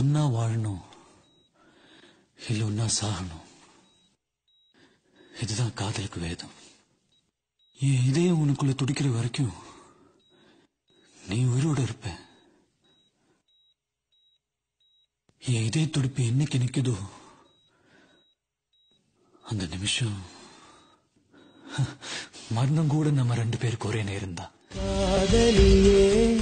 ஒன்னா வாழணும் இல்லை ஒன்னா சாகணும் இதுதான் காதலுக்கு வேதம் என் இதயம் உனக்குள்ள துடிக்கிற வரைக்கும் நீ உயிரோட இருப்ப என் இதய துடிப்பு என்னைக்கு நிற்குதோ அந்த நிமிஷம் மரணம் கூட நம்ம ரெண்டு பேருக்கு ஒரே நேரம் தான் காதலியே